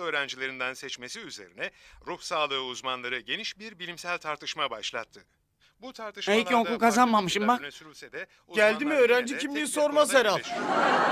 üniversite öğrencilerinden seçmesi üzerine ruh sağlığı uzmanları geniş bir bilimsel tartışma başlattı. Bu tartışmalarda... Belki okul kazanmamışım bak. Geldi mi öğrenci kimliği sormaz herhalde.